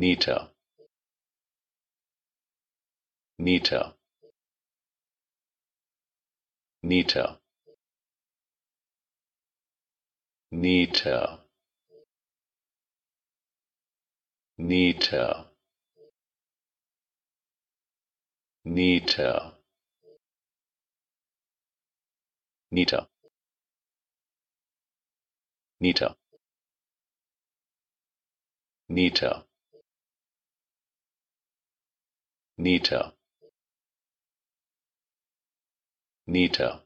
nita nita nita nita nita nita nita nita nita nita nita